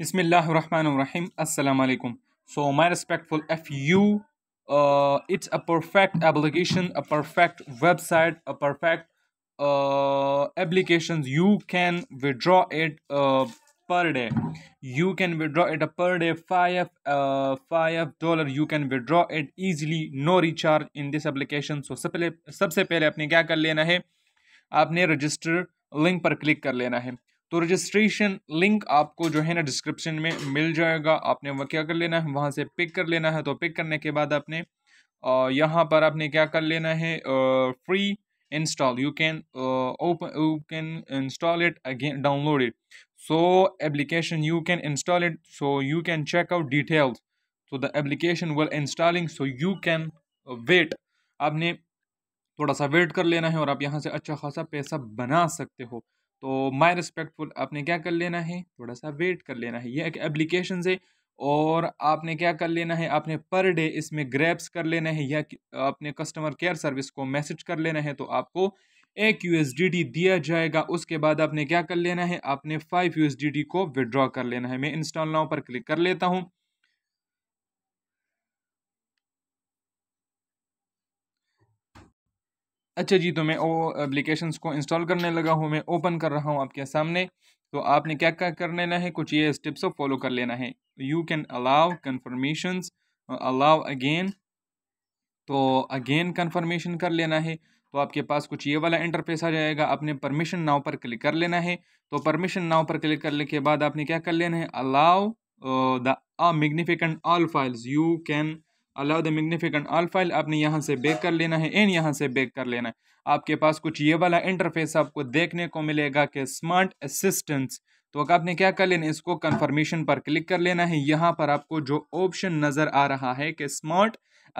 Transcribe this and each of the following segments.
बिसमीम् अल्लाम so my respectful if you it's a perfect application a perfect website a perfect application you can withdraw it per day you can withdraw it a per day five five dollar you can withdraw it easily no recharge in this application so सबसे पहले आपने क्या कर लेना है आपने register link पर click कर लेना है तो रजिस्ट्रेशन लिंक आपको जो है ना डिस्क्रिप्शन में मिल जाएगा आपने वह क्या कर लेना है वहाँ से पिक कर लेना है तो पिक करने के बाद आपने यहाँ पर आपने क्या कर लेना है free install you can open you can install it again download it so application you can install it so you can check out details so the application were installing so you can wait आपने थोड़ा सा wait कर लेना है और आप यहाँ से अच्छा खासा पैसा बना सकते हो तो माई रिस्पेक्टफुल आपने क्या कर लेना है थोड़ा सा वेट कर लेना है ये एक एप्लीकेशन है और आपने क्या कर लेना है आपने पर डे इसमें ग्रैप्स कर लेना है या अपने कस्टमर केयर सर्विस को मैसेज कर लेना है तो आपको एक यू दिया जाएगा उसके बाद आपने क्या कर लेना है आपने फाइव यू को विड्रॉ कर लेना है मैं इंस्टॉल नाउ पर क्लिक कर लेता हूँ अच्छा जी तो मैं वो एप्लीकेशन को इंस्टॉल करने लगा हूँ मैं ओपन कर रहा हूँ आपके सामने तो आपने क्या क्या कर लेना है कुछ ये स्टेप्स को फॉलो कर लेना है you can allow confirmation allow again तो अगेन कन्फर्मेशन कर लेना है तो आपके पास कुछ ये वाला इंटरफेस आ जाएगा आपने परमिशन नाव पर क्लिक कर लेना है तो परमिशन नाव पर क्लिक करने के बाद आपने क्या कर लेना है allow the magnificent all files you can allow the magnificent all file आपने यहाँ से बेक कर लेना है एंड यहाँ से बेक कर लेना है आपके पास कुछ ये वाला इंटरफेस आपको देखने को मिलेगा कि स्मार्ट असिस्टेंस तो आपने क्या कर लेना इसको कन्फर्मेशन पर क्लिक कर लेना है यहाँ पर आपको जो ऑप्शन नज़र आ रहा है कि स्मार्ट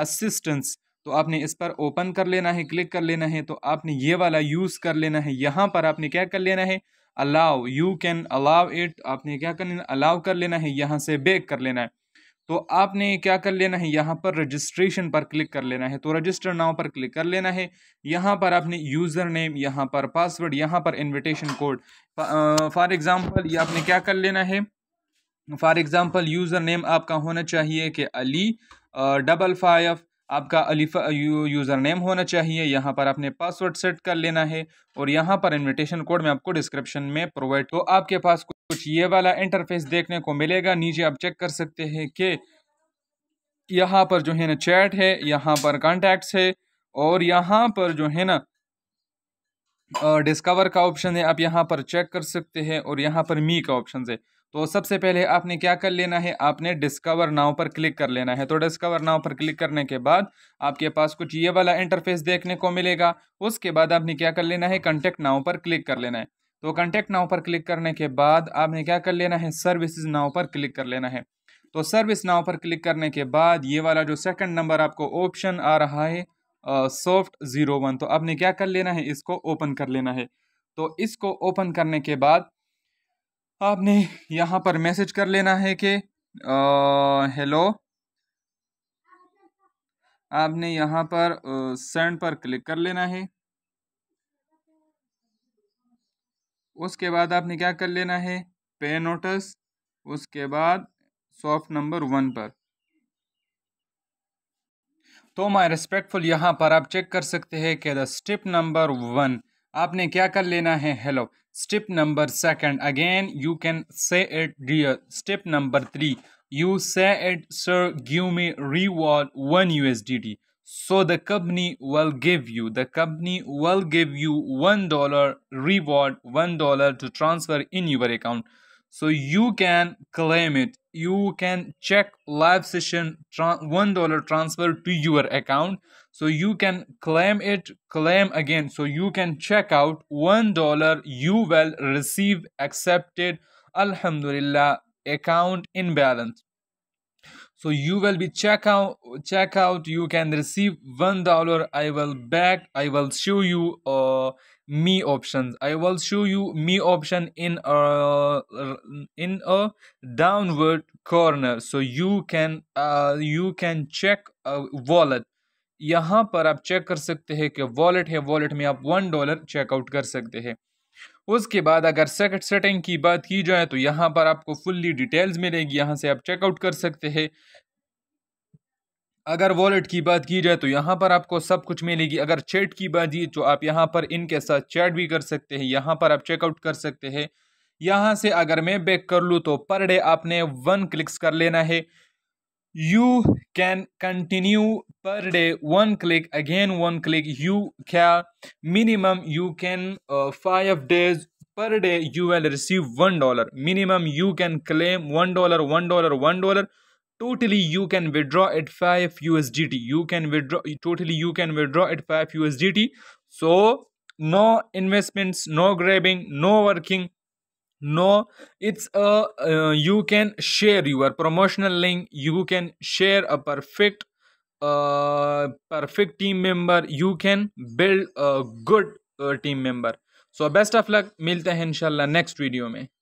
असिस्टेंस तो आपने इस पर ओपन कर लेना है क्लिक कर लेना है तो आपने ये वाला यूज़ कर लेना है यहाँ पर आपने क्या कर लेना है allow you can allow it आपने क्या कर लेना अलाउ कर लेना है यहाँ से बेक कर लेना है तो आपने क्या कर लेना है यहाँ पर रजिस्ट्रेशन पर क्लिक कर लेना है तो रजिस्टर नाव पर क्लिक कर लेना है यहाँ पर आपने यूज़र नेम यहाँ पर पासवर्ड यहाँ पर इनविटेशन कोड फॉर एग्ज़ाम्पल ये आपने क्या कर लेना है फॉर एग्ज़ाम्पल यूज़र नेम आपका होना चाहिए कि अली डबल फाइव आपका अलीफा यू, यूज़र नेम होना चाहिए यहाँ पर आपने पासवर्ड सेट कर लेना है और यहाँ पर इनविटेशन कोड मैं आपको डिस्क्रिप्शन में प्रोवाइड तो आपके पास कुछ ये वाला इंटरफेस देखने को मिलेगा नीचे आप चेक कर सकते हैं कि यहाँ पर जो है ना चैट है यहाँ पर कॉन्टैक्ट्स है और यहाँ पर जो है ना डिस्कवर का ऑप्शन है आप यहाँ पर चेक कर सकते हैं और यहाँ पर मी का ऑप्शन है तो सबसे पहले आपने क्या कर लेना है आपने डिस्कवर नाव पर क्लिक कर लेना है तो डिस्कवर नाव पर क्लिक करने के बाद आपके पास कुछ ये वाला इंटरफेस देखने को मिलेगा उसके बाद आपने क्या कर लेना है कंटेक्ट नाव पर क्लिक कर लेना है तो कंटेक्ट नाव पर क्लिक करने के बाद आपने क्या कर लेना है सर्विस नाव पर क्लिक कर लेना है तो सर्विस नाव पर क्लिक करने के बाद ये वाला जो सेकंड नंबर आपको ऑप्शन आ रहा है सॉफ्ट ज़ीरो वन तो आपने क्या कर लेना है इसको ओपन कर लेना है तो इसको ओपन करने के बाद आपने यहाँ पर मैसेज कर लेना है कि हेलो आपने यहाँ पर सेंड पर क्लिक कर लेना है उसके बाद आपने क्या कर लेना है पे नोटिस उसके बाद सॉफ्ट नंबर वन पर तो माई रिस्पेक्टफुल यहाँ पर आप चेक कर सकते हैं कि द स्टेप नंबर वन आपने क्या कर लेना है hello step number second again you can say it dear step number three you say it sir give me revolve one U S D T so the company will give you the company will give you one dollar reward one dollar to transfer in your account so you can claim it you can check live session one dollar transfer to your account so you can claim it claim again so you can check out one dollar you will receive accepted alhamdulillah account in balance so you will be check out check out you can receive one dollar i will back i will show you uh, me options i will show you me option in a in a downward corner so you can uh, you can check a wallet यहाँ पर आप check कर सकते हैं कि wallet है wallet में आप वन डॉलर चेकआउट कर सकते हैं उसके बाद अगर सेकंड सेटिंग की बात की जाए तो यहाँ पर आपको फुल्ली डिटेल्स मिलेगी यहाँ से आप चेकआउट कर सकते हैं अगर वॉलेट की बात की जाए तो यहाँ पर आपको सब कुछ मिलेगी अगर चैट की बात की तो आप यहाँ पर इनके साथ चैट भी कर सकते हैं यहाँ पर आप चेकआउट कर सकते हैं यहाँ से अगर मैं बैक कर लूँ तो पर डे आपने वन क्लिक्स कर लेना है you can continue per day one click again one click you क्या minimum you can five days per day you will receive one dollar minimum you can claim one dollar one dollar one dollar totally you can withdraw at 5 USDT. You can withdraw, totally you can withdraw at 5 USDT. So no investments, no grabbing, no working, no it's a uh, you can share your promotional link you can share a perfect uh perfect team member you can build a good uh, team member so best of luck milta hain inshallah next video mein